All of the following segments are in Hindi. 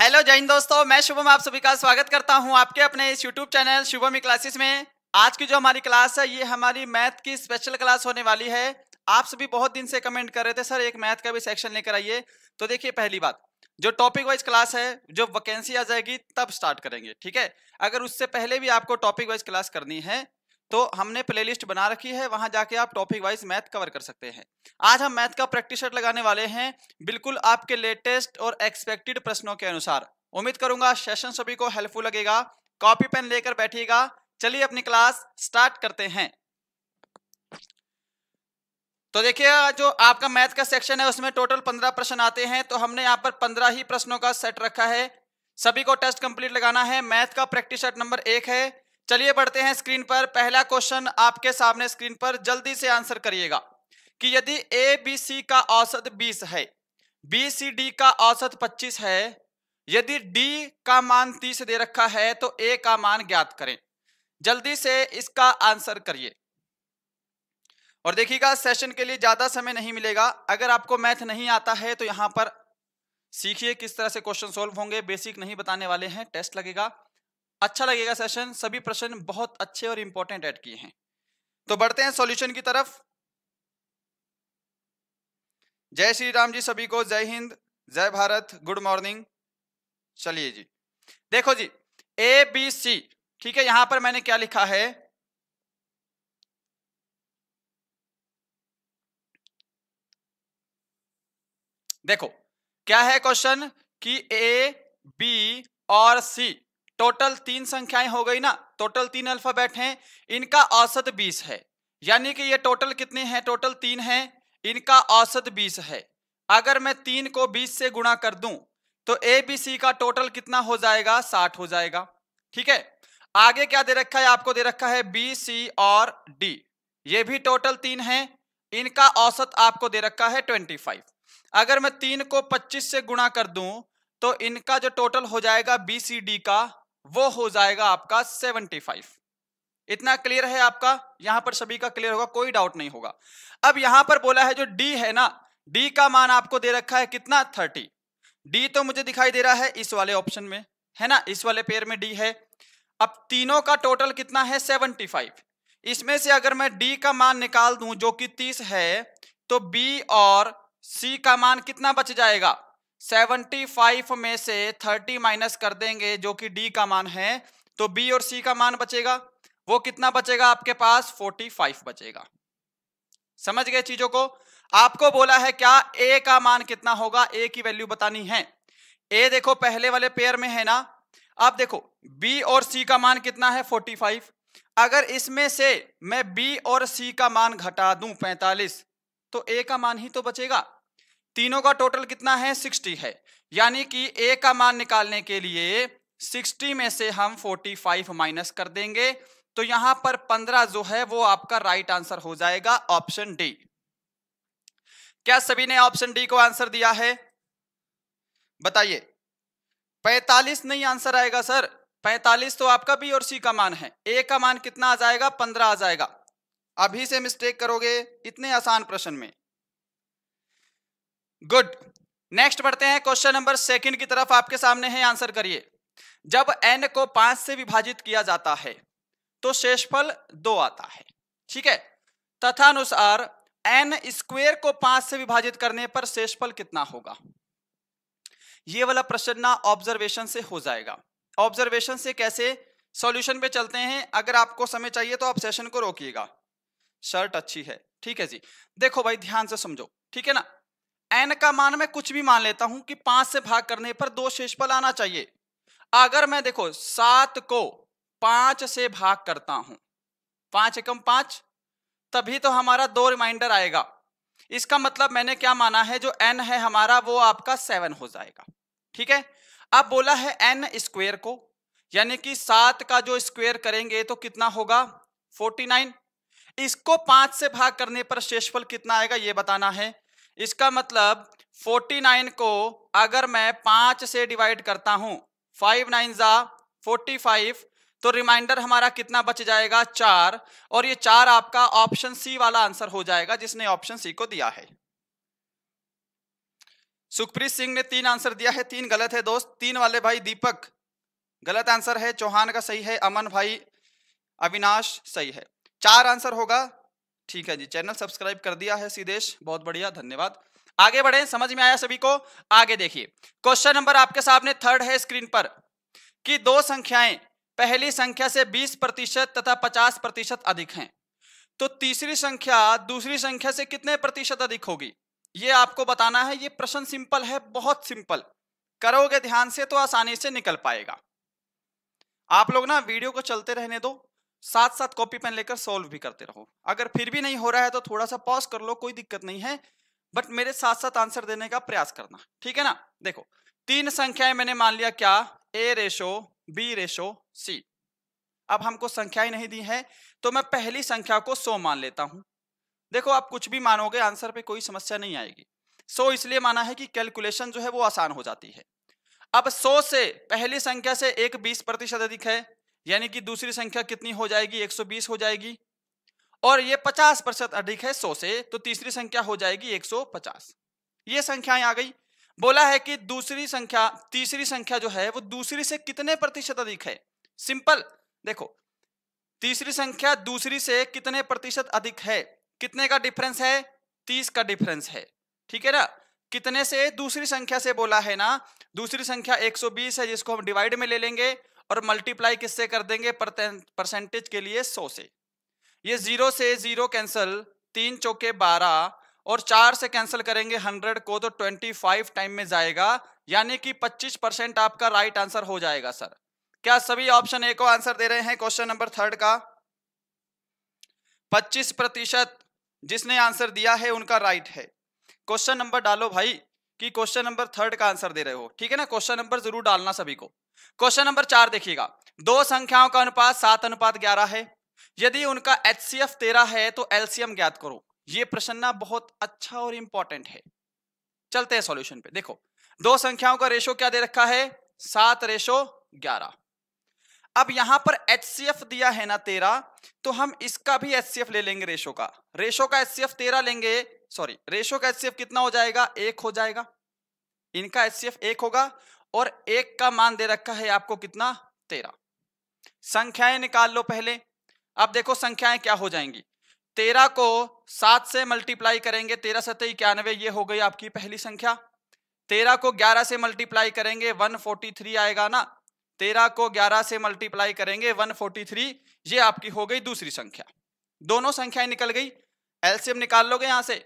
हेलो जैन दोस्तों मैं शुभम आप सभी का स्वागत करता हूं आपके अपने इस यूट्यूब चैनल शुभम क्लासेस में आज की जो हमारी क्लास है ये हमारी मैथ की स्पेशल क्लास होने वाली है आप सभी बहुत दिन से कमेंट कर रहे थे सर एक मैथ का भी सेक्शन लेकर आइए तो देखिए पहली बात जो टॉपिक वाइज क्लास है जो वैकेंसी आ जाएगी तब स्टार्ट करेंगे ठीक है अगर उससे पहले भी आपको टॉपिक वाइज क्लास करनी है तो हमने प्लेलिस्ट बना रखी है वहां जाके आप टॉपिक वाइज मैथ कवर कर सकते हैं आज हम मैथ का प्रैक्टिस लगाने वाले हैं बिल्कुल आपके लेटेस्ट और एक्सपेक्टेड प्रश्नों के अनुसार उम्मीद करूंगा सेशन सभी को हेल्पफुल लगेगा कॉपी पेन लेकर बैठिएगा चलिए अपनी क्लास स्टार्ट करते हैं तो देखिए जो आपका मैथ का सेक्शन है उसमें टोटल पंद्रह प्रश्न आते हैं तो हमने यहाँ पर पंद्रह ही प्रश्नों का सेट रखा है सभी को टेस्ट कंप्लीट लगाना है मैथ का प्रैक्टिस सेट नंबर एक है चलिए बढ़ते हैं स्क्रीन पर पहला क्वेश्चन आपके सामने स्क्रीन पर जल्दी से आंसर करिएगा कि यदि ए बी सी का औसत 20 है बी सी डी का औसत 25 है यदि डी का मान 30 दे रखा है तो ए का मान ज्ञात करें जल्दी से इसका आंसर करिए और देखिएगा सेशन के लिए ज़्यादा समय नहीं मिलेगा अगर आपको मैथ नहीं आता है तो यहां पर सीखिए किस तरह से क्वेश्चन सॉल्व होंगे बेसिक नहीं बताने वाले हैं टेस्ट लगेगा अच्छा लगेगा सेशन सभी प्रश्न बहुत अच्छे और इंपॉर्टेंट ऐड किए हैं तो बढ़ते हैं सॉल्यूशन की तरफ जय श्री राम जी सभी को जय हिंद जय भारत गुड मॉर्निंग चलिए जी देखो जी ए बी सी ठीक है यहां पर मैंने क्या लिखा है देखो क्या है क्वेश्चन कि ए बी और सी टोटल तीन संख्याएं हो गई ना टोटल तीन अल्फाबेट हैं इनका औसत बीस है यानी कि ये टोटल कितने हैं टोटल तीन हैं इनका औसत बीस है अगर मैं तीन को बीस से गुणा कर दूं तो ए बी सी का टोटल कितना हो जाएगा साठ हो जाएगा ठीक है आगे क्या दे रखा है आपको दे रखा है बी सी और डी ये भी टोटल तीन है इनका औसत आपको दे रखा है ट्वेंटी फाइव अगर मैं तीन को पच्चीस से गुणा कर दूं तो इनका जो टोटल हो जाएगा बी सी डी का वो हो जाएगा आपका 75 इतना क्लियर है आपका यहां पर सभी का क्लियर होगा कोई डाउट नहीं होगा अब यहां पर बोला है जो डी है ना डी का मान आपको दे रखा है कितना 30 डी तो मुझे दिखाई दे रहा है इस वाले ऑप्शन में है ना इस वाले पेयर में डी है अब तीनों का टोटल कितना है फाइव इसमें से अगर मैं डी का मान निकाल दूं जो कि तीस है तो बी और सी का मान कितना बच जाएगा 75 में से 30 माइनस कर देंगे जो कि डी का मान है तो बी और सी का मान बचेगा वो कितना बचेगा आपके पास 45 बचेगा समझ गए चीजों को आपको बोला है क्या ए का मान कितना होगा ए की वैल्यू बतानी है ए देखो पहले वाले पेयर में है ना आप देखो बी और सी का मान कितना है फोर्टी फाइव अगर इसमें से मैं बी और सी का मान घटा दूं पैंतालीस तो ए का मान ही तो बचेगा तीनों का टोटल कितना है सिक्सटी है यानी कि ए का मान निकालने के लिए सिक्सटी में से हम फोर्टी फाइव माइनस कर देंगे तो यहां पर पंद्रह जो है वो आपका राइट आंसर हो जाएगा ऑप्शन डी क्या सभी ने ऑप्शन डी को आंसर दिया है बताइए पैतालीस नहीं आंसर आएगा सर पैतालीस तो आपका बी और सी का मान है ए का मान कितना आ जाएगा पंद्रह आ जाएगा अभी से मिस्टेक करोगे इतने आसान प्रश्न में गुड नेक्स्ट बढ़ते हैं क्वेश्चन नंबर सेकंड की तरफ आपके सामने है आंसर करिए जब एन को पांच से विभाजित किया जाता है तो शेषफल दो आता है ठीक है अनुसार एन स्क्वेयर को पांच से विभाजित करने पर शेषफल कितना होगा ये वाला प्रश्न ना ऑब्जर्वेशन से हो जाएगा ऑब्जर्वेशन से कैसे सॉल्यूशन पे चलते हैं अगर आपको समय चाहिए तो आप सेशन को रोकिएगा शर्ट अच्छी है ठीक है जी देखो भाई ध्यान से समझो ठीक है ना एन का मान मैं कुछ भी मान लेता हूं कि पांच से भाग करने पर दो शेषफल आना चाहिए अगर मैं देखो सात को पांच से भाग करता हूं पांच एकम पांच तभी तो हमारा दो रिमाइंडर आएगा इसका मतलब मैंने क्या माना है जो एन है हमारा वो आपका सेवन हो जाएगा ठीक है अब बोला है एन स्क्वेयर को यानी कि सात का जो स्क्वेयर करेंगे तो कितना होगा फोर्टी नाइन इसको पांच से भाग करने पर शेषफल कितना आएगा ये बताना है इसका मतलब 49 को अगर मैं पांच से डिवाइड करता हूं फाइव नाइन ज़ा फोर्टी फाइव तो रिमाइंडर हमारा कितना बच जाएगा चार और ये चार आपका ऑप्शन सी वाला आंसर हो जाएगा जिसने ऑप्शन सी को दिया है सुखप्रीत सिंह ने तीन आंसर दिया है तीन गलत है दोस्त तीन वाले भाई दीपक गलत आंसर है चौहान का सही है अमन भाई अविनाश सही है चार आंसर होगा ठीक है जी चैनल सब्सक्राइब कर दिया है सीधेश बहुत बढ़िया धन्यवाद आगे बढ़े समझ में आया सभी को आगे देखिए क्वेश्चन नंबर आपके सामने थर्ड है स्क्रीन पर कि दो संख्याएं पहली संख्या से 20 प्रतिशत तथा 50 प्रतिशत अधिक हैं तो तीसरी संख्या दूसरी संख्या से कितने प्रतिशत अधिक होगी ये आपको बताना है ये प्रश्न सिंपल है बहुत सिंपल करोगे ध्यान से तो आसानी से निकल पाएगा आप लोग ना वीडियो को चलते रहने दो साथ साथ कॉपी पेन लेकर सॉल्व भी करते रहो अगर फिर भी नहीं हो रहा है तो थोड़ा सा पॉज कर लो कोई दिक्कत नहीं है बट मेरे साथ साथ आंसर देने का प्रयास करना ठीक है ना देखो तीन संख्याएं मैंने मान लिया क्या A ratio B ratio C अब हमको संख्याएं नहीं दी है तो मैं पहली संख्या को सो मान लेता हूं देखो आप कुछ भी मानोगे आंसर पे कोई समस्या नहीं आएगी सो इसलिए माना है कि कैलकुलेशन जो है वो आसान हो जाती है अब सो से पहली संख्या से एक बीस प्रतिशत अधिक है यानी कि दूसरी संख्या कितनी हो जाएगी 120 हो जाएगी और ये 50 प्रतिशत अधिक है 100 से तो तीसरी संख्या हो जाएगी 150 ये संख्याएं आ गई बोला है कि दूसरी संख्या तीसरी संख्या जो है वो दूसरी से कितने प्रतिशत अधिक है सिंपल देखो तीसरी संख्या दूसरी से कितने प्रतिशत अधिक है कितने का डिफरेंस है तीस का डिफरेंस है ठीक है ना कितने से दूसरी संख्या से बोला है ना दूसरी संख्या 120 है जिसको हम डिवाइड में ले लेंगे और मल्टीप्लाई किससे कर देंगे परसेंटेज के लिए सौ से ये जीरो से जीरो कैंसिल तीन चौके बारह और चार से कैंसिल करेंगे हंड्रेड को तो ट्वेंटी फाइव टाइम में जाएगा यानी कि पच्चीस परसेंट आपका राइट आंसर हो जाएगा सर क्या सभी ऑप्शन ए को आंसर दे रहे हैं क्वेश्चन नंबर थर्ड का पच्चीस प्रतिशत जिसने आंसर दिया है उनका राइट है क्वेश्चन नंबर डालो भाई कि क्वेश्चन नंबर थर्ड का आंसर दे रहे हो ठीक है ना क्वेश्चन नंबर जरूर डालना सभी को क्वेश्चन नंबर चार देखिएगा दो संख्याओं का अनुपात सात अनुपात ग्यारह है यदि उनका एच सी एफ तेरह है तो एलसीएम ज्ञात करो ये प्रश्न ना बहुत अच्छा और इंपॉर्टेंट है चलते हैं सॉल्यूशन पे देखो दो संख्याओं का रेशो क्या दे रखा है सात रेशो ग्यारह अब यहां पर एच दिया है ना तेरा तो हम इसका भी एच ले लेंगे रेशो का रेशो का एच तेरा लेंगे सॉरी रेशो का एच कितना हो जाएगा एक हो जाएगा इनका एच एक होगा और एक का मान दे रखा है आपको कितना तेरा संख्याएं निकाल लो पहले अब देखो संख्याएं क्या हो जाएंगी तेरह को सात से मल्टीप्लाई करेंगे तेरह सत इक्यानवे ये हो गई आपकी पहली संख्या तेरह को ग्यारह से मल्टीप्लाई करेंगे वन फोर्टी थ्री आएगा ना तेरह को ग्यारह से मल्टीप्लाई करेंगे वन फोर्टी थ्री ये आपकी हो गई दूसरी संख्या दोनों संख्याएं निकल गई एल्सियम निकाल लोगे यहां से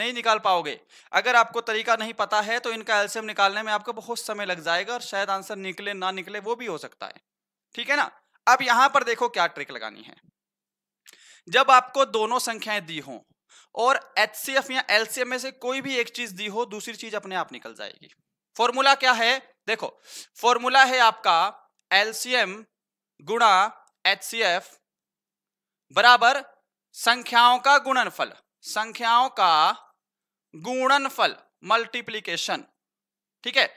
नहीं निकाल पाओगे अगर आपको तरीका नहीं पता है तो इनका एल्सियम निकालने में आपको बहुत समय लग जाएगा और शायद आंसर निकले ना निकले वो भी हो सकता है ठीक है ना अब यहां पर देखो क्या ट्रिक लगानी है जब आपको दोनों संख्याएं दी हो और एच या एल्सियम में से कोई भी एक चीज दी हो दूसरी चीज अपने आप निकल जाएगी फॉर्मूला क्या है देखो फॉर्मूला है आपका एलसीएम गुणा एचसीएफ बराबर संख्याओं का गुणनफल संख्याओं का गुणनफल मल्टीप्लीकेशन ठीक है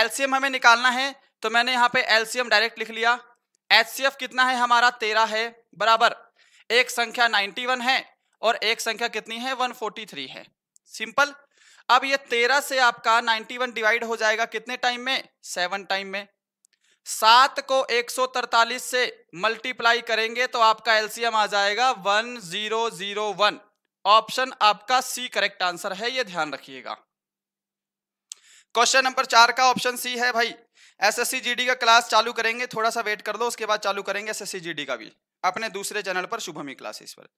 एलसीएम हमें निकालना है तो मैंने यहां पे एलसीएम डायरेक्ट लिख लिया एचसीएफ कितना है हमारा तेरह है बराबर एक संख्या नाइनटी वन है और एक संख्या कितनी है वन फोर्टी थ्री है सिंपल अब ये तेरह से आपका वन डिवाइड हो जाएगा कितने टाइम में सेवन टाइम में सात को एक सौ तरतालीस से मल्टीप्लाई करेंगे तो आपका एलसीएम आ जाएगा वन ऑप्शन आपका सी करेक्ट आंसर है ये ध्यान रखिएगा क्वेश्चन नंबर चार का ऑप्शन सी है भाई एसएससी जीडी का क्लास चालू करेंगे थोड़ा सा वेट कर दो उसके बाद चालू करेंगे एसएससी जीडी का भी अपने दूसरे चैनल पर शुभमी क्लासेस पर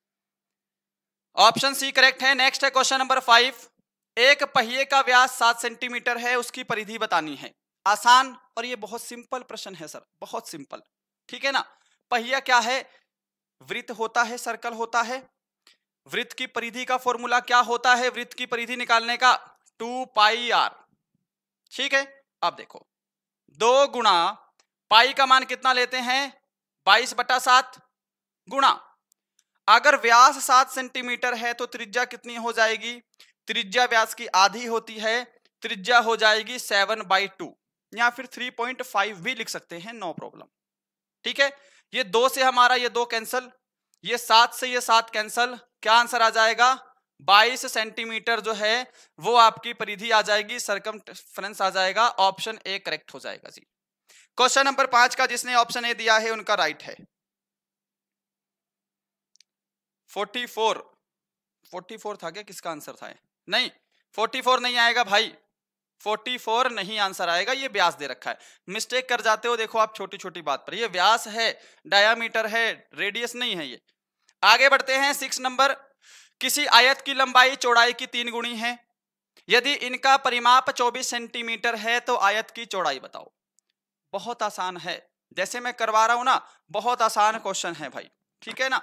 ऑप्शन सी करेक्ट है नेक्स्ट है क्वेश्चन नंबर फाइव एक पहिए का व्यास सात सेंटीमीटर है उसकी परिधि बतानी है आसान और ये बहुत सिंपल प्रश्न है सर बहुत सिंपल ठीक है ना पहिया क्या है वृत्त होता है सर्कल होता है वृत्त की परिधि का फॉर्मूला क्या होता है वृत्त की परिधि निकालने का टू पाई आर ठीक है अब देखो दो गुणा पाई का मान कितना लेते हैं बाईस बटा सात गुणा अगर व्यास सात सेंटीमीटर है तो त्रिज्या कितनी हो जाएगी त्रिज्या व्यास की आधी होती है त्रिज्या हो जाएगी सेवन बाई टू या फिर थ्री पॉइंट फाइव भी लिख सकते हैं नो प्रॉब्लम ठीक है ये दो से हमारा ये दो कैंसल ये सात से ये सात कैंसल क्या आंसर आ जाएगा बाईस सेंटीमीटर जो है वो आपकी परिधि आ जाएगी सरकम आ जाएगा ऑप्शन ए करेक्ट हो जाएगा जी क्वेश्चन नंबर पांच का जिसने ऑप्शन ए दिया है उनका राइट है 44 44 था क्या किसका आंसर था है? नहीं फोर्टी फोर नहीं आएगा भाई फोर्टी फोर नहीं आंसर आएगा ये व्यास दे रखा है मिस्टेक कर जाते हो देखो आप छोटी छोटी बात पर ये व्यास है डायामीटर है रेडियस नहीं है ये आगे बढ़ते हैं सिक्स नंबर किसी आयत की लंबाई चौड़ाई की तीन गुणी है यदि इनका परिमाप 24 सेंटीमीटर है तो आयत की चौड़ाई बताओ बहुत आसान है जैसे मैं करवा रहा हूं ना बहुत आसान क्वेश्चन है भाई ठीक है ना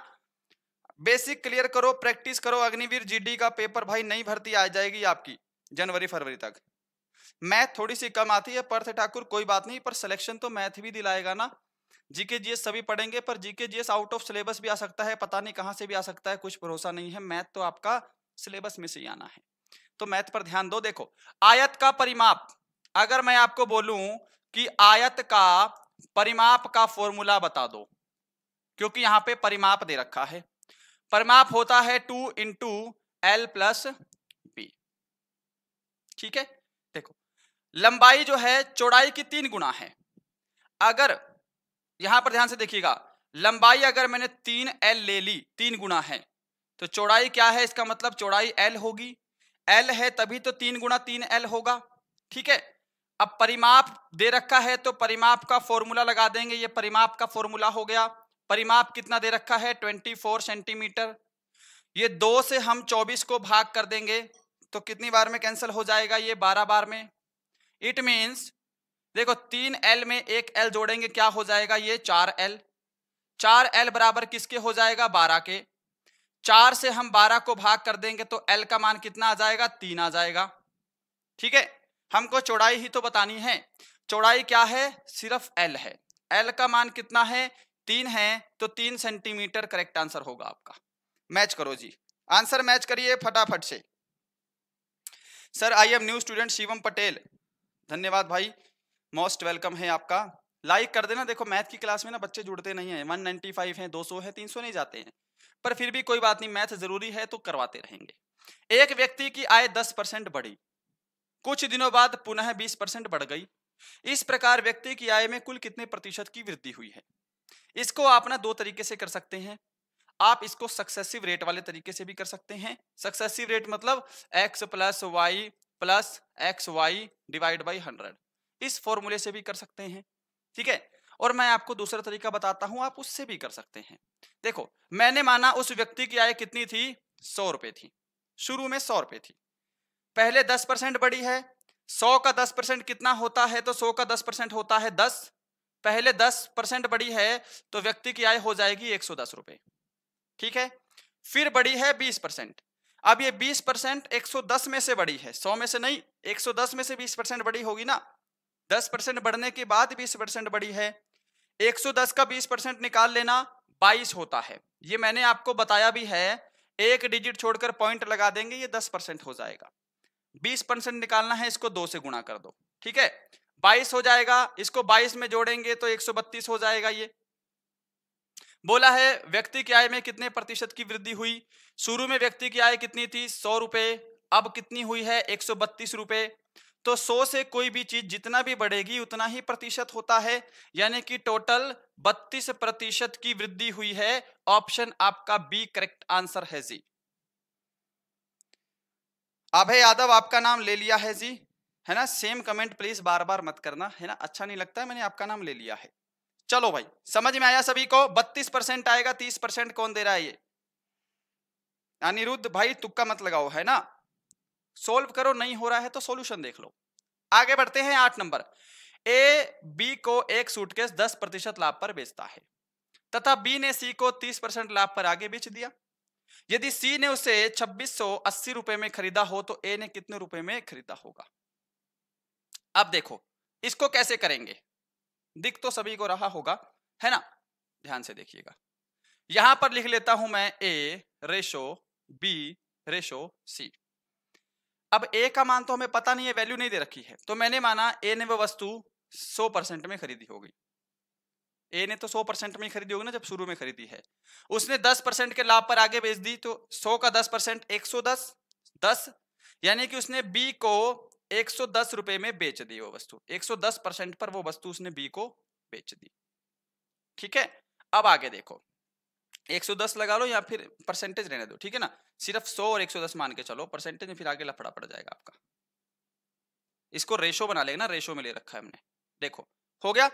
बेसिक क्लियर करो प्रैक्टिस करो अग्निवीर जीडी का पेपर भाई नई भर्ती आ जाएगी आपकी जनवरी फरवरी तक मैथ थोड़ी सी कम आती है पर्थ ठाकुर कोई बात नहीं पर सिलेक्शन तो मैथ भी दिलाएगा ना जीके जीएस सभी पढ़ेंगे पर GK GS out of syllabus भी आ सकता है पता नहीं कहाँ से भी आ सकता है कुछ भरोसा नहीं है मैथ तो आपका सिलेबस में से ही आना है तो मैथ पर ध्यान दो देखो आयत का परिमाप अगर मैं आपको बोलूं कि आयत का परिमाप का फॉर्मूला बता दो क्योंकि यहां पे परिमाप दे रखा है परमाप होता है two into L plus B ठीक है देखो लंबाई जो है चौड़ाई की तीन गुना है अगर यहां पर ध्यान से देखिएगा लंबाई अगर मैंने तीन एल ले ली तीन गुना है तो चौड़ाई क्या है इसका मतलब चौड़ाई एल होगी एल है तभी तो तीन गुना तीन एल होगा ठीक है अब परिमाप दे रखा है तो परिमाप का फॉर्मूला लगा देंगे ये परिमाप का फॉर्मूला हो गया परिमाप कितना दे रखा है 24 सेंटीमीटर ये दो से हम 24 को भाग कर देंगे तो कितनी बार में कैंसिल हो जाएगा ये 12 बार में इट मीन्स देखो तीन एल में एक एल जोड़ेंगे क्या हो जाएगा ये चार एल चार एल बराबर किसके हो जाएगा बारह के चार से हम बारह को भाग कर देंगे तो एल का मान कितना आ जाएगा तीन आ जाएगा ठीक है हमको चौड़ाई ही तो बतानी है चौड़ाई क्या है सिर्फ एल है एल का मान कितना है तीन है तो तीन सेंटीमीटर करेक्ट आंसर होगा आपका मैच करो जी आंसर मैच करिए फटाफट से sir I am new student Shivam Patel धन्यवाद भाई मोस्ट वेलकम है आपका लाइक कर देना देखो मैथ की क्लास में ना बच्चे जुड़ते नहीं हैं 195 हैं 200 है 300 नहीं जाते हैं पर फिर भी कोई बात नहीं मैथ जरूरी है तो करवाते रहेंगे एक व्यक्ति की आय 10 परसेंट बढ़ी कुछ दिनों बाद पुनः 20 परसेंट बढ़ गई इस प्रकार व्यक्ति की आय में कुल कितने प्रतिशत की वृद्धि हुई है इसको आप ना दो तरीके से कर सकते हैं आप इसको सक्सेसिव रेट वाले तरीके से भी कर सकते हैं सक्सेसिव रेट मतलब X plus Y plus X Y divide by hundred इस फॉर्मूले से भी कर सकते हैं ठीक है और मैं आपको दूसरा तरीका बताता हूं आप उससे भी कर सकते हैं देखो मैंने माना उस व्यक्ति की आय कितनी थी सौ रुपए थी शुरू में सौ रुपए थी पहले दस परसेंट बढ़ी है सौ का दस परसेंट कितना होता है तो सौ का दस परसेंट होता है दस पहले दस परसेंट बड़ी है तो व्यक्ति की आय हो जाएगी एक सौ दस रुपए ठीक है फिर बड़ी है बीस परसेंट अब ये बीस परसेंट एक सौ दस में से बड़ी है सौ में से नहीं एक सौ दस में से बीस परसेंट बड़ी होगी ना दस परसेंट बढ़ने के बाद बीस परसेंट बड़ी है एक सौ दस का बीस परसेंट निकाल लेना बाईस होता है ये मैंने आपको बताया भी है एक डिजिट छोड़कर पॉइंट लगा देंगे ये दस परसेंट हो जाएगा बीस परसेंट निकालना है इसको दो से गुणा कर दो ठीक है बाईस हो जाएगा इसको बाईस में जोड़ेंगे तो बत्तीस हो जाएगा ये बोला है व्यक्ति की आय में कितने प्रतिशत की वृद्धि हुई शुरू में व्यक्ति की आय कितनी थी सौ रुपए अब कितनी हुई है एक सौ बत्तीस रुपये तो सौ से कोई भी चीज जितना भी बढ़ेगी उतना ही प्रतिशत होता है यानी कि टोटल बत्तीस प्रतिशत की वृद्धि हुई है ऑप्शन आपका बी करेक्ट आंसर है जी अभय यादव आपका नाम ले लिया है जी है ना सेम कमेंट प्लीज बार बार मत करना है ना अच्छा नहीं लगता है मैंने आपका नाम ले लिया है चलो भाई समझ में आया सभी को बत्तीस परसेंट आएगा तीस परसेंट कौन दे रहा है ये अनिरुद्ध भाई तुक्का मत लगाओ है ना सोल्व करो नहीं हो रहा है तो सोल्यूशन देख लो आगे बढ़ते हैं आठ नंबर ए बी को एक सूटकेस दस प्रतिशत लाभ पर बेचता है तथा बी ने सी को तीस परसेंट लाभ पर आगे बेच दिया यदि सी ने उसे छब्बीस सौ अस्सी रुपए में खरीदा हो तो ए ने कितने रुपए में खरीदा होगा अब देखो इसको कैसे करेंगे दिख तो सभी को रहा होगा है ना ध्यान से देखिएगा यहां पर लिख लेता हूं मैं A ratio B ratio C अब ए का मान तो हमें पता नहीं है वैल्यू नहीं दे रखी है तो मैंने माना ए ने वह वस्तु 100 परसेंट में खरीदी होगी ए ने तो 100 परसेंट में खरीदी होगी ना जब शुरू में खरीदी है उसने 10 परसेंट के लाभ पर आगे बेच दी तो 100 का 10 परसेंट एक सौ दस यानी कि उसने बी को एक सौ दस रुपए में बेच दी वो वस्तु एक सौ दस परसेंट पर वो वस्तु उसने बी को बेच दी ठीक है अब आगे देखो 110 लगा लो या फिर परसेंटेज रहने दो ठीक है ना सिर्फ 100 और 110 मान के चलो परसेंटेज फिर आगे लफड़ा पड़ जाएगा आपका इसको रेशो बना लेगा ना रेशो में ले रखा है हमने देखो हो गया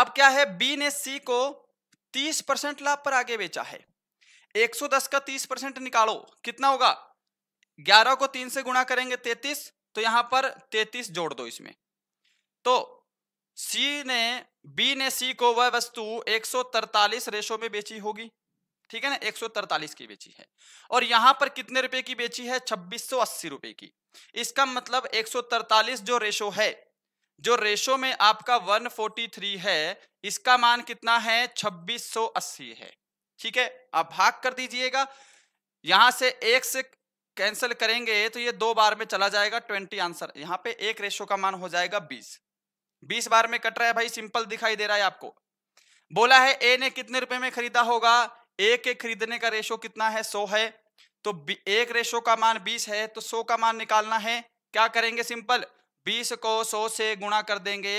अब क्या है बी ने सी को तीस परसेंट लाभ पर आगे बेचा है दस का तीस परसेंट निकालो कितना होगा 11 को 3 से गुणा करेंगे तैतीस तो यहां पर तैतीस जोड़ दो इसमें तो सी ने बी ने सी को वह वस्तु 143 रेशो में बेची होगी ठीक है ना 143 की बेची है और यहां पर कितने रुपए की बेची है 2680 रुपए की इसका मतलब 143 जो रेशो है जो रेशो में आपका 143 है इसका मान कितना है 2680 है ठीक है आप भाग कर दीजिएगा यहां से एक से कैंसिल करेंगे तो ये दो बार में चला जाएगा ट्वेंटी आंसर यहाँ पे एक रेशो का मान हो जाएगा बीस बीस बार में कट रहा है भाई सिंपल दिखाई दे रहा है आपको बोला है ए ने कितने रुपए में खरीदा होगा ए के खरीदने का रेशो कितना है सो है तो एक रेशो का मान बीस है तो सौ का मान निकालना है क्या करेंगे सिंपल बीस को सौ से गुणा कर देंगे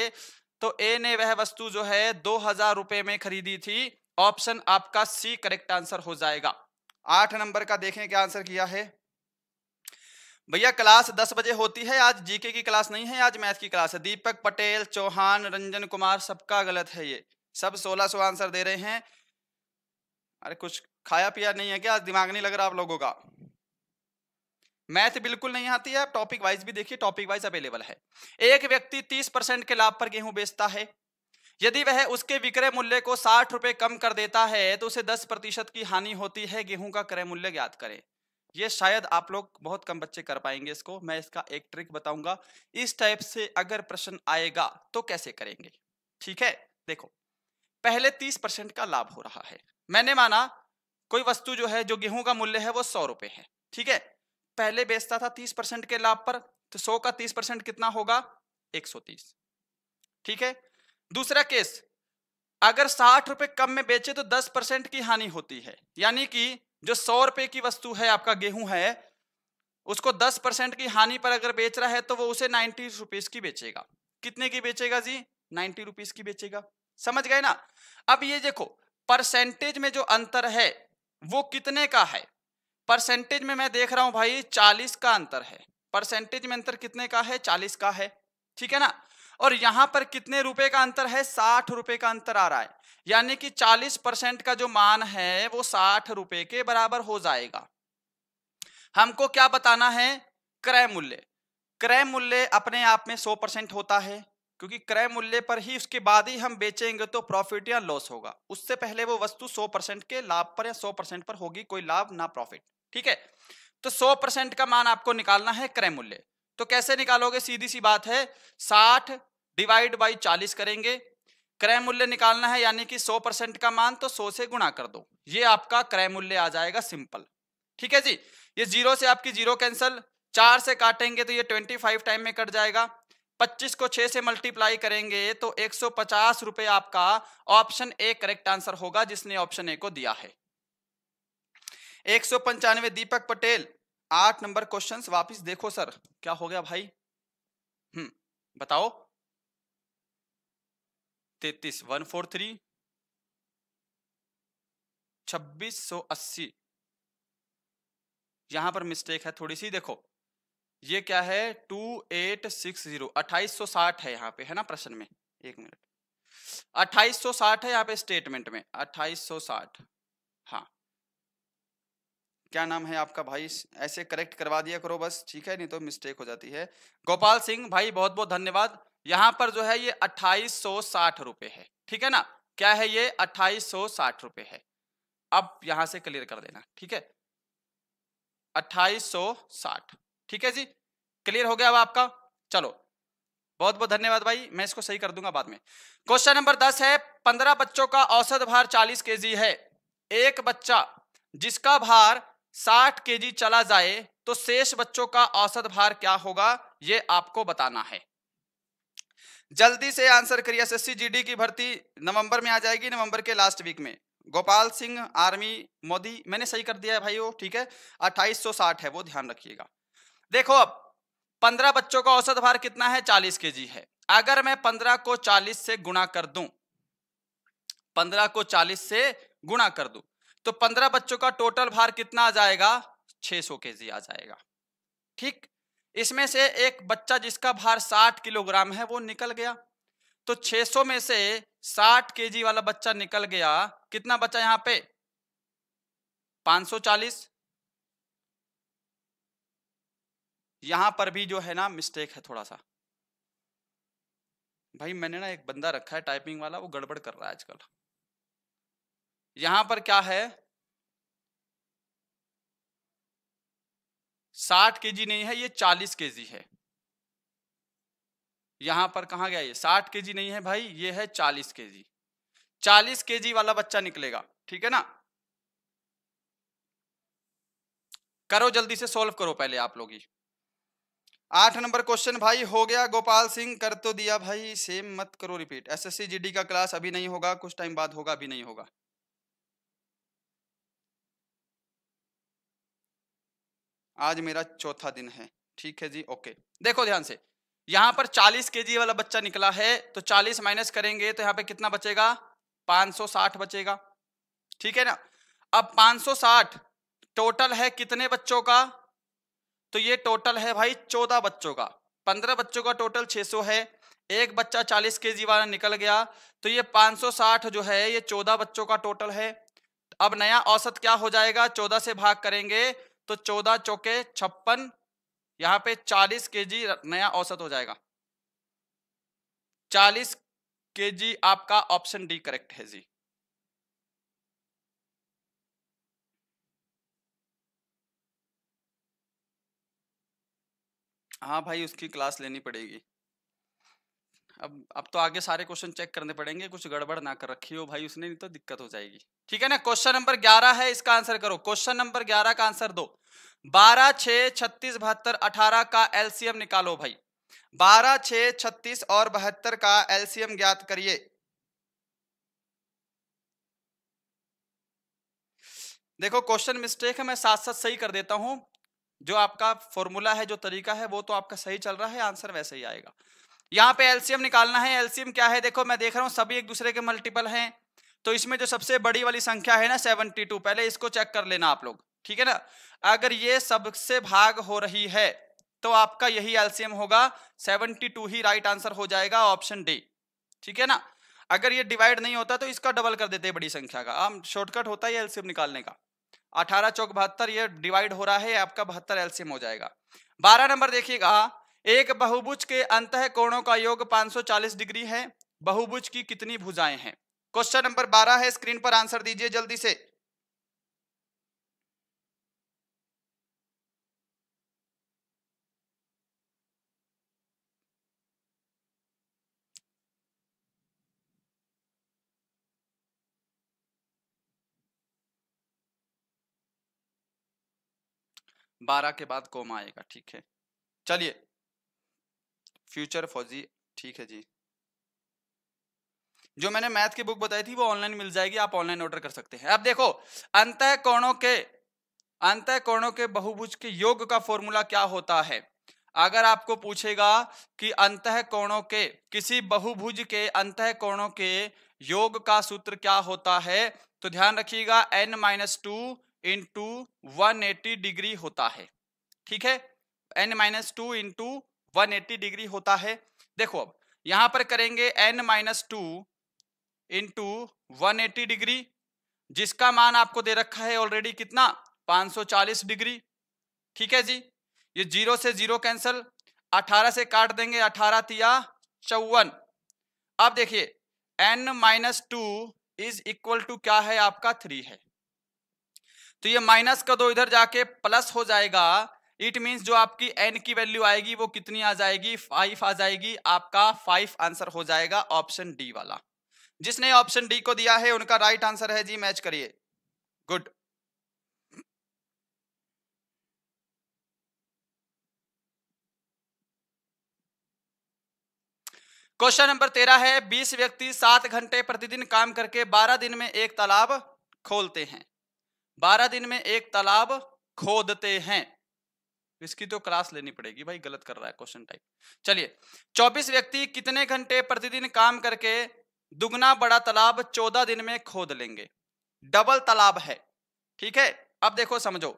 तो ए ने वह वस्तु जो है दो हजार रुपए में खरीदी थी ऑप्शन आपका सी करेक्ट आंसर हो जाएगा आठ नंबर का देखें क्या आंसर किया है भैया क्लास दस बजे होती है आज जीके की क्लास नहीं है आज मैथ की क्लास है दीपक पटेल चौहान रंजन कुमार सबका गलत है ये सब सोलह सौ आंसर दे रहे हैं अरे कुछ खाया पिया नहीं है क्या आज दिमाग नहीं लग रहा आप लोगों का मैथ बिल्कुल नहीं आती है आप टॉपिक वाइज भी देखिए टॉपिक वाइज अवेलेबल है एक व्यक्ति तीस परसेंट के लाभ पर गेहूं बेचता है यदि वह उसके विक्रय मूल्य को साठ रुपए कम कर देता है तो उसे दस प्रतिशत की हानि होती है गेहूं का क्रय मूल्य ज्ञात करें ये शायद आप लोग बहुत कम बच्चे कर पाएंगे इसको मैं इसका एक ट्रिक बताऊंगा इस टाइप से अगर प्रश्न आएगा तो कैसे करेंगे ठीक है देखो पहले तीस परसेंट का लाभ हो रहा है मैंने माना कोई वस्तु जो है जो गेहूं का मूल्य है वो सौ रुपए है ठीक है पहले बेचता था तीस परसेंट के लाभ पर तो सौ का तीस परसेंट कितना होगा एक सौ तीस ठीक है दूसरा केस अगर साठ रुपए कम में बेचे तो दस परसेंट की हानि होती है यानी कि जो सौ रुपए की वस्तु है आपका गेहूं है उसको दस परसेंट की हानि पर अगर बेच रहा है तो वो उसे नाइन्टी रुपीज की बेचेगा कितने की बेचेगा जी नाइन्टी रुपीज की बेचेगा समझ गए ना अब ये देखो परसेंटेज में जो अंतर है वो कितने का है परसेंटेज में मैं देख रहा हूं भाई चालीस का अंतर है परसेंटेज में अंतर कितने का है चालीस का है ठीक है ना और यहां पर कितने रुपए का अंतर है साठ रुपए का अंतर आ रहा है यानी कि चालीस परसेंट का जो मान है वो साठ रुपए के बराबर हो जाएगा हमको क्या बताना है क्रय मूल्य क्रय मूल्य अपने आप में सौ परसेंट होता है क्योंकि क्रय मूल्य पर ही उसके बाद ही हम बेचेंगे तो प्रॉफिट या लॉस होगा उससे पहले वो वस्तु 100 परसेंट के लाभ पर या 100 परसेंट पर होगी कोई लाभ ना प्रॉफिट ठीक है तो 100 परसेंट का मान आपको निकालना है क्रय मूल्य तो कैसे निकालोगे सीधी सी बात है साठ डिवाइड बाई चालीस करेंगे क्रय मूल्य निकालना है यानी कि सौ परसेंट का मान तो सौ से गुणा कर दो ये आपका क्रय मूल्य आ जाएगा सिंपल ठीक है जी ये जीरो से आपकी जीरो कैंसिल चार से काटेंगे तो ये ट्वेंटी फाइव टाइम में कट जाएगा पच्चीस को छह से मल्टीप्लाई करेंगे तो एक सौ पचास रुपए आपका ऑप्शन ए करेक्ट आंसर होगा जिसने ऑप्शन ए को दिया है एक सौ पंचानवे दीपक पटेल आठ नंबर क्वेश्चन वापिस देखो सर क्या हो गया भाई हम्म बताओ तैतीस वन फोर थ्री छब्बीस सौ अस्सी यहां पर मिस्टेक है थोड़ी सी देखो ये क्या है टू एट सिक्स जीरो अट्ठाईस सौ साठ है यहाँ पे है ना प्रश्न में एक मिनट अट्ठाईस सौ साठ है यहाँ पे स्टेटमेंट में अट्ठाईस सौ साठ हाँ क्या नाम है आपका भाई ऐसे करेक्ट करवा दिया करो बस ठीक है नहीं तो मिस्टेक हो जाती है गोपाल सिंह भाई बहुत बहुत धन्यवाद यहाँ पर जो है ये अट्ठाईस सौ साठ रुपए है ठीक है ना क्या है ये अट्ठाईस सौ साठ रुपए है अब यहां से क्लियर कर देना ठीक है अट्ठाईस सौ साठ ठीक है जी क्लियर हो गया अब आपका चलो बहुत बहुत धन्यवाद भाई मैं इसको सही कर दूंगा बाद में क्वेश्चन नंबर दस है पंद्रह बच्चों का औसत भार चालीस के है एक बच्चा जिसका भार साठ के चला जाए तो शेष बच्चों का औसत भार क्या होगा ये आपको बताना है जल्दी से आंसर करिए एस जीडी की भर्ती नवंबर में आ जाएगी नवंबर के लास्ट वीक में गोपाल सिंह आर्मी मोदी मैंने सही कर दिया है भाई वो ठीक है 2860 है वो ध्यान रखिएगा देखो अब 15 बच्चों का औसत भार कितना है 40 के है अगर मैं 15 को 40 से गुणा कर दू 15 को 40 से गुणा कर दू तो पंद्रह बच्चों का टोटल भार कितना आ जाएगा 600 सौ के आ जाएगा ठीक इसमें से एक बच्चा जिसका भार साठ किलोग्राम है वो निकल गया तो सौ में से साठ के वाला बच्चा निकल गया कितना बच्चा यहां पे चालीस यहां पर भी जो है ना मिस्टेक है थोड़ा सा भाई मैंने ना एक बंदा रखा है टाइपिंग वाला वो गड़बड़ कर रहा है आजकल यहां पर क्या है साठ के जी नहीं है ये चालीस के जी है यहां पर कहा गया ये साठ के जी नहीं है भाई ये है चालीस के जी चालीस के जी वाला बच्चा निकलेगा ठीक है ना करो जल्दी से सॉल्व करो पहले आप लोग आठ नंबर क्वेश्चन भाई हो गया गोपाल सिंह कर तो दिया भाई सेम मत करो रिपीट एसएससी जीडी का क्लास अभी नहीं होगा कुछ टाइम बाद होगा अभी नहीं होगा आज मेरा चौथा दिन है ठीक है जी ओके देखो ध्यान से यहाँ पर 40 के वाला बच्चा निकला है तो 40 माइनस करेंगे तो यहाँ पे कितना बचेगा 560 बचेगा ठीक है ना अब 560 टोटल है कितने बच्चों का तो ये टोटल है भाई 14 बच्चों का 15 बच्चों का टोटल 600 है एक बच्चा 40 के वाला निकल गया तो ये 560 जो है ये 14 बच्चों का टोटल है अब नया औसत क्या हो जाएगा चौदह से भाग करेंगे तो चौदह चौके छप्पन यहाँ पे चालीस के जी नया औसत हो जाएगा चालीस के जी आपका ऑप्शन डी करेक्ट है जी हाँ भाई उसकी क्लास लेनी पड़ेगी अब अब तो आगे सारे क्वेश्चन चेक करने पड़ेंगे कुछ गड़बड़ ना कर रखी हो भाई उसने नहीं तो दिक्कत हो जाएगी ठीक है ना क्वेश्चन नंबर ग्यारह है इसका आंसर करो क्वेश्चन नंबर ग्यारह का आंसर दो बारह छ छत्तीस बहत्तर अठारह का एलसीएम निकालो भाई बारह छ छत्तीस और बहत्तर का एलसीएम ज्ञात करिए देखो क्वेश्चन मिस्टेक है मैं साथ साथ सही कर देता हूं जो आपका फॉर्मूला है जो तरीका है वो तो आपका सही चल रहा है आंसर वैसे ही आएगा यहाँ पे एलसीएम निकालना है एलसीएम क्या है देखो मैं देख रहा हूँ सभी एक दूसरे के मल्टीपल हैं तो इसमें जो सबसे बड़ी वाली संख्या है ना टू पहले इसको चेक कर लेना आप लोग ठीक है ना अगर ये सबसे भाग हो रही है तो आपका यही एलसीएम होगा टू ही राइट आंसर हो जाएगा ऑप्शन डी ठीक है ना अगर ये डिवाइड नहीं होता तो इसका डबल कर देते बड़ी संख्या का हम शॉर्टकट होता है एलसीएम निकालने का अठारह चौक बहत्तर ये डिवाइड हो रहा है आपका बहत्तर एलसीएम हो जाएगा बारह नंबर देखिएगा एक बहुभुज के अंत कोणों का योग 540 डिग्री है बहुभुज की कितनी भुजाएं हैं क्वेश्चन नंबर 12 है स्क्रीन पर आंसर दीजिए जल्दी से बारह के बाद कोमा आएगा ठीक है चलिए फ्यूचर फौजी ठीक है जी जो मैंने मैथ की बुक बताई थी वो ऑनलाइन मिल जाएगी आप ऑनलाइन ऑर्डर कर सकते हैं अब देखो अंत कोणों के अंत कोणों के बहुभुज के योग का फॉर्मूला क्या होता है अगर आपको पूछेगा कि अंत कोणों के किसी बहुभुज के अंत कोणों के योग का सूत्र क्या होता है तो ध्यान रखिएगा N minus two into one eighty degree होता है ठीक है N minus two into 180 degree होता है देखो अब यहां पर करेंगे N minus two into one degree जिसका मान आपको दे रखा है ऑलरेडी कितना 540 डिग्री ठीक है जी ये जीरो से जीरो कैंसिल 18 से काट देंगे 18 तिया चौवन अब देखिए N minus two is equal to क्या है आपका थ्री है तो ये माइनस का दो इधर जाके प्लस हो जाएगा इट मीन्स जो आपकी एन की वैल्यू आएगी वो कितनी आ जाएगी फाइव आ जाएगी आपका फाइव आंसर हो जाएगा ऑप्शन डी वाला जिसने ऑप्शन डी को दिया है उनका राइट right आंसर है जी मैच करिए गुड क्वेश्चन नंबर तेरह है बीस व्यक्ति सात घंटे प्रतिदिन काम करके बारह दिन में एक तालाब खोलते हैं बारह दिन में एक तालाब खोदते हैं इसकी तो क्लास लेनी पड़ेगी भाई गलत कर रहा है क्वेश्चन टाइप चलिए चौबीस व्यक्ति कितने घंटे प्रतिदिन काम करके दुगना बड़ा तालाब चौदह दिन में खोद लेंगे डबल तालाब है ठीक है अब देखो समझो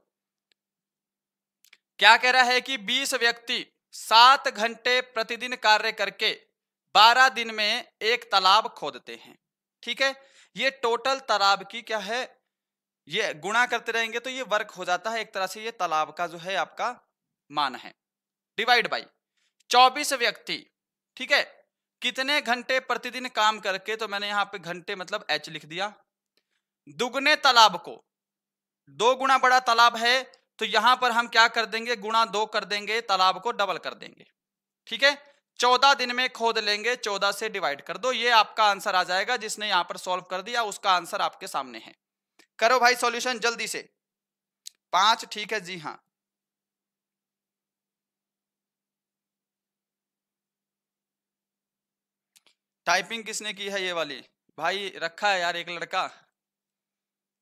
क्या कह रहा है कि बीस व्यक्ति सात घंटे प्रतिदिन कार्य करके बारह दिन में एक तालाब खोदते हैं ठीक है ये टोटल तालाब की क्या है ये गुणा करते रहेंगे तो ये वर्क हो जाता है एक तरह से ये तालाब का जो है आपका मान है डिवाइड बाई चौबीस व्यक्ति ठीक है कितने घंटे प्रतिदिन काम करके तो मैंने यहां पे घंटे मतलब एच लिख दिया दुगने तालाब को दो गुना बड़ा तालाब है तो यहां पर हम क्या कर देंगे गुणा दो कर देंगे तालाब को डबल कर देंगे ठीक है चौदह दिन में खोद लेंगे चौदह से डिवाइड कर दो ये आपका आंसर आ जाएगा जिसने यहां पर सॉल्व कर दिया उसका आंसर आपके सामने है करो भाई सॉल्यूशन जल्दी से पांच ठीक है जी हाँ टाइपिंग किसने की है ये वाली भाई रखा है यार एक लड़का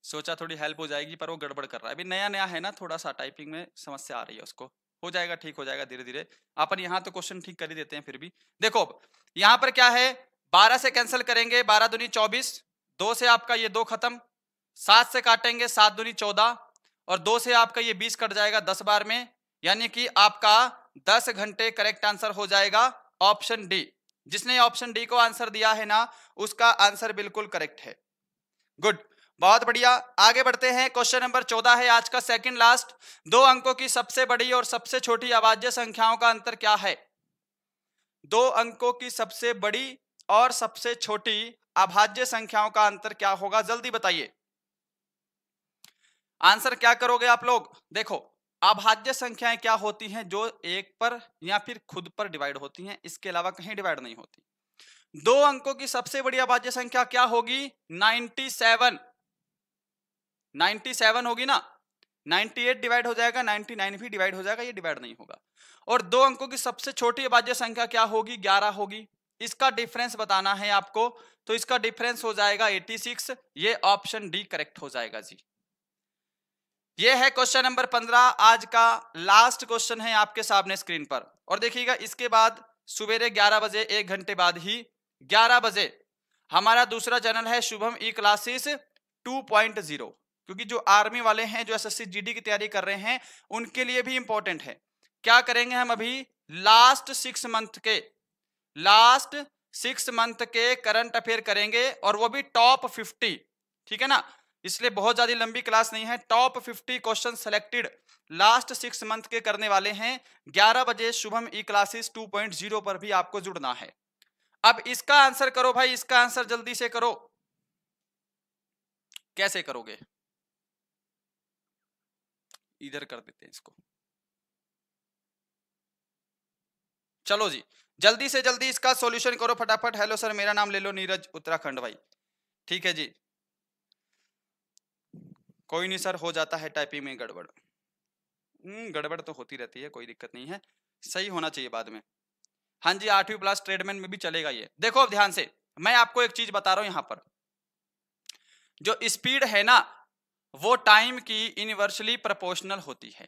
सोचा थोड़ी हेल्प हो जाएगी पर वो गड़बड़ कर रहा है अभी नया नया है ना थोड़ा सा टाइपिंग में समस्या आ रही है उसको हो जाएगा ठीक हो जाएगा धीरे धीरे अपन यहाँ तो क्वेश्चन ठीक कर ही देते हैं फिर भी देखो यहाँ पर क्या है बारह से कैंसिल करेंगे बारह दुनी चौबीस दो से आपका ये दो खत्म सात से काटेंगे सात दुनी चौदह और दो से आपका ये बीस कट जाएगा दस बार में यानी कि आपका दस घंटे करेक्ट आंसर हो जाएगा ऑप्शन डी जिसने ऑप्शन डी को आंसर दिया है ना उसका आंसर बिल्कुल करेक्ट है गुड बहुत बढ़िया आगे बढ़ते हैं क्वेश्चन नंबर चौदह है आज का सेकंड लास्ट दो अंकों की सबसे बड़ी और सबसे छोटी अभाज्य संख्याओं का अंतर क्या है दो अंकों की सबसे बड़ी और सबसे छोटी अभाज्य संख्याओं का अंतर क्या होगा जल्दी बताइए आंसर क्या करोगे आप लोग देखो अभाज्य संख्याएं क्या होती हैं जो एक पर या फिर खुद पर डिवाइड होती हैं इसके अलावा कहीं डिवाइड नहीं होती दो अंकों की सबसे बड़ी अभाज्य संख्या क्या होगी 97 97 होगी ना 98 डिवाइड हो जाएगा 99 भी डिवाइड हो जाएगा ये डिवाइड नहीं होगा और दो अंकों की सबसे छोटी अभाज्य संख्या क्या होगी ग्यारह होगी इसका डिफरेंस बताना है आपको तो इसका डिफरेंस हो जाएगा एटी ये ऑप्शन डी करेक्ट हो जाएगा जी ये है क्वेश्चन नंबर पंद्रह आज का लास्ट क्वेश्चन है आपके सामने स्क्रीन पर और देखिएगा इसके बाद सुबेरे ग्यारह बजे एक घंटे बाद ही ग्यारह बजे हमारा दूसरा चैनल है शुभम ई क्लासेस 2.0 क्योंकि जो आर्मी वाले हैं जो एसएससी जीडी की तैयारी कर रहे हैं उनके लिए भी इंपॉर्टेंट है क्या करेंगे हम अभी लास्ट सिक्स मंथ के लास्ट सिक्स मंथ के करंट अफेयर करेंगे और वो भी टॉप फिफ्टी ठीक है ना इसलिए बहुत ज्यादा लंबी क्लास नहीं है top 50 question selected last six month के करने वाले हैं 11 बजे शुभम ई क्लासेस 2.0 पर भी आपको जुड़ना है अब इसका आंसर करो भाई इसका आंसर जल्दी से करो कैसे करोगे इधर कर देते हैं इसको चलो जी जल्दी से जल्दी इसका सॉल्यूशन करो फटाफट हेलो सर मेरा नाम ले लो नीरज उत्तराखंड भाई ठीक है जी कोई नहीं सर हो जाता है टाइपिंग में गड़बड़ हम्म, गड़बड़ तो होती रहती है कोई दिक्कत नहीं है सही होना चाहिए बाद में हाँ जी आठवीं प्लस ट्रेडमेंट में भी चलेगा ये देखो अब ध्यान से मैं आपको एक चीज बता रहा हूं यहां पर जो स्पीड है ना वो टाइम की इनवर्सली प्रोपोर्शनल होती है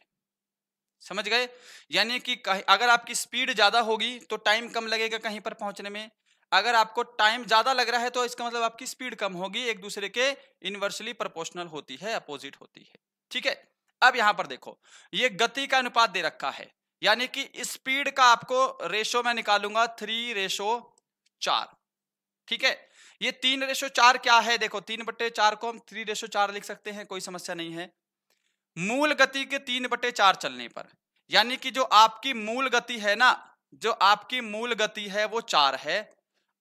समझ गए यानी कि अगर आपकी स्पीड ज्यादा होगी तो टाइम कम लगेगा कहीं पर पहुंचने में अगर आपको टाइम ज़्यादा लग रहा है तो इसका मतलब आपकी स्पीड कम होगी एक दूसरे के इनवर्सली प्रोपोर्शनल होती है अपोजिट होती है ठीक है अब यहां पर देखो ये गति का अनुपात दे रखा है यानी कि स्पीड का आपको रेशो मैं निकालूंगा थ्री रेशो चार ठीक है ये तीन रेशो चार क्या है देखो तीन बट्टे चार को हम थ्री रेशो चार लिख सकते हैं कोई समस्या नहीं है मूल गति के तीन बटे चार चलने पर यानी कि जो आपकी मूल गति है ना जो आपकी मूल गति है वो चार है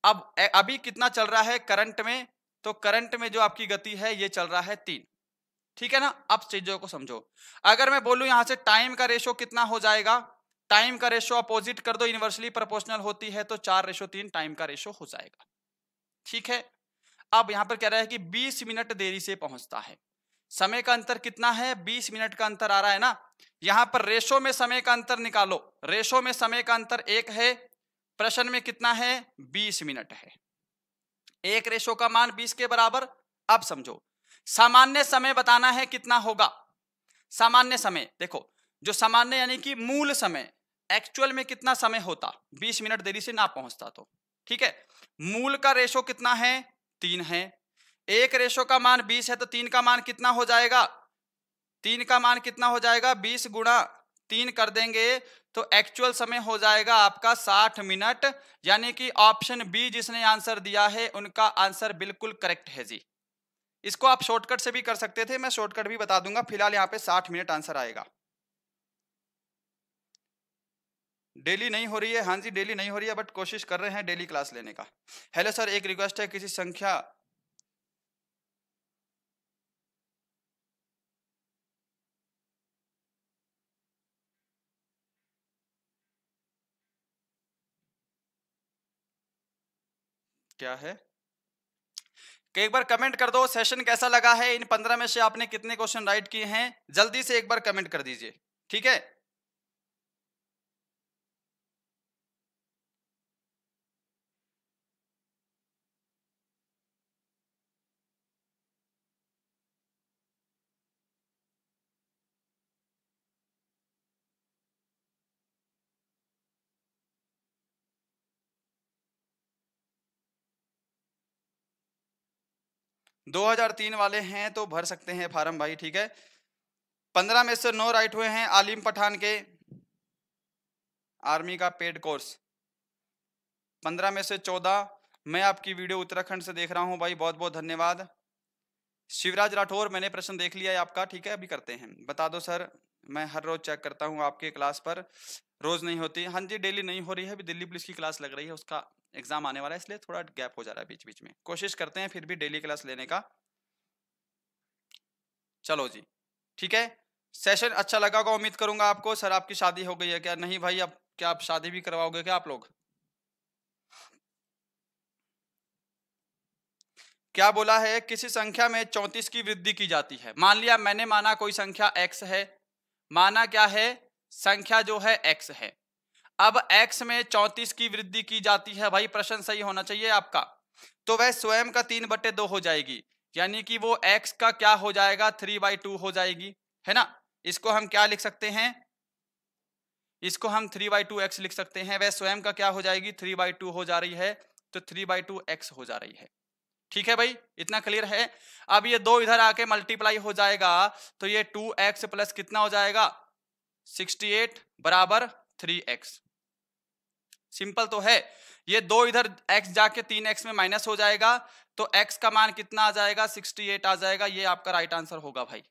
अब अभी कितना चल रहा है करंट में तो करंट में जो आपकी गति है ये चल रहा है तीन ठीक है ना अब चीजों को समझो अगर मैं बोलूं यहां से टाइम का रेशो कितना हो जाएगा टाइम का रेशो अपोजिट कर दो यूनिवर्सली प्रोपोर्शनल होती है तो चार रेशो तीन टाइम का रेशो हो जाएगा ठीक है अब यहां पर कह रहा है कि 20 मिनट देरी से पहुंचता है समय का अंतर कितना है 20 मिनट का अंतर आ रहा है ना यहां पर रेशो में समय का अंतर निकालो रेशो में समय का अंतर एक है प्रश्न में कितना है 20 मिनट है एक रेशो का मान 20 के बराबर अब समझो सामान्य समय बताना है कितना होगा सामान्य समय देखो जो सामान्य यानी कि मूल समय एक्चुअल में कितना समय होता 20 मिनट देरी से ना पहुंचता तो ठीक है मूल का रेशो कितना है तीन है एक रेशो का मान बीस है तो तीन का मान कितना हो जाएगा तीन का मान कितना हो जाएगा बीस गुणा तीन कर देंगे तो एक्चुअल समय हो जाएगा आपका 60 मिनट यानी कि ऑप्शन बी जिसने आंसर दिया है उनका आंसर बिल्कुल करेक्ट है जी इसको आप शॉर्टकट से भी कर सकते थे मैं शॉर्टकट भी बता दूंगा फिलहाल यहाँ पे 60 मिनट आंसर आएगा डेली नहीं हो रही है हाँ जी डेली नहीं हो रही है बट कोशिश कर रहे हैं डेली क्लास लेने का हेलो सर एक रिक्वेस्ट है किसी संख्या क्या है कि एक बार कमेंट कर दो सेशन कैसा लगा है इन पंद्रह में से आपने कितने क्वेश्चन राइट किए हैं जल्दी से एक बार कमेंट कर दीजिए ठीक है 2003 वाले हैं तो भर सकते हैं फार्म भाई ठीक है पंद्रह में से नौ राइट हुए हैं आलिम पठान के आर्मी का पेड कोर्स पंद्रह में से चौदह मैं आपकी वीडियो उत्तराखंड से देख रहा हूं भाई बहुत बहुत धन्यवाद शिवराज राठौर मैंने प्रश्न देख लिया है आपका ठीक है अभी करते हैं बता दो सर मैं हर रोज चेक करता हूँ आपके क्लास पर रोज नहीं होती हाँ जी डेली नहीं हो रही है अभी दिल्ली पुलिस की क्लास लग रही है उसका एग्जाम आने वाला है इसलिए थोड़ा गैप हो जा रहा है बीच बीच में कोशिश करते हैं फिर भी डेली क्लास लेने का चलो जी ठीक है सेशन अच्छा लगा होगा उम्मीद करूंगा आपको सर आपकी शादी हो गई है क्या नहीं भाई अब क्या आप शादी भी करवाओगे क्या आप लोग क्या बोला है किसी संख्या में चौंतीस की वृद्धि की जाती है मान लिया मैंने माना कोई संख्या एक्स है माना क्या है संख्या जो है एक्स है अब एक्स में चौतीस की वृद्धि की जाती है भाई प्रश्न सही होना चाहिए आपका तो वह स्वयं का तीन बटे दो हो जाएगी यानी कि वो एक्स का क्या हो जाएगा थ्री बाई टू हो जाएगी है ना इसको हम क्या लिख सकते हैं इसको हम थ्री बाई टू एक्स लिख सकते हैं वह स्वयं का क्या हो जाएगी थ्री बाई टू हो जा रही है तो थ्री बाई टू एक्स हो जा रही है ठीक है भाई इतना क्लियर है अब ये दो इधर आके मल्टीप्लाई हो जाएगा तो ये टू एक्स प्लस कितना हो जाएगा सिक्सटी एट बराबर थ्री एक्स सिंपल तो है ये दो इधर एक्स जाके तीन एक्स में माइनस हो जाएगा तो एक्स का मान कितना आ जाएगा सिक्सटी एट आ जाएगा ये आपका राइट आंसर होगा भाई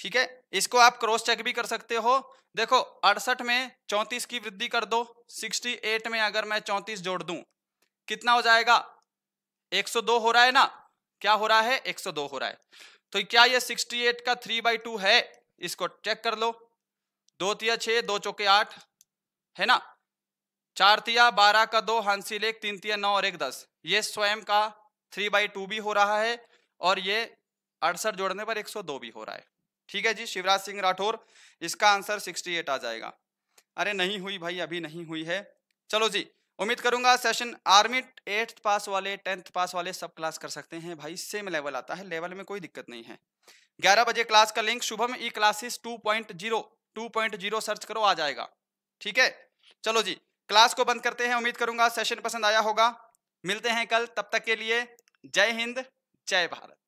ठीक है इसको आप क्रॉस चेक भी कर सकते हो देखो अड़सठ में चौंतीस की वृद्धि कर दो सिक्सटी एट में अगर मैं चौंतीस जोड़ दूं कितना हो जाएगा 102 हो रहा है ना क्या हो रहा है 102 हो रहा है तो क्या ये 68 का थ्री बाई टू है इसको चेक कर लो दो तिया छः दो चौके आठ है ना चार तिया बारह का दो हांसिल एक तीन तिया नौ और एक दस ये स्वयं का थ्री बाई टू भी हो रहा है और ये अड़सठ जोड़ने पर 102 भी हो रहा है ठीक है जी शिवराज सिंह राठौर इसका आंसर 68 आ जाएगा अरे नहीं हुई भाई अभी नहीं हुई है चलो जी उम्मीद करूंगा सेशन आर्मी एट्थ पास वाले टेंथ पास वाले सब क्लास कर सकते हैं भाई सेम लेवल आता है लेवल में कोई दिक्कत नहीं है ग्यारह बजे क्लास का link Shubham E classes two point zero two point zero search करो आ जाएगा ठीक है चलो जी क्लास को बंद करते हैं उम्मीद करूंगा सेशन पसंद आया होगा मिलते हैं कल तब तक के लिए जय हिंद जय भारत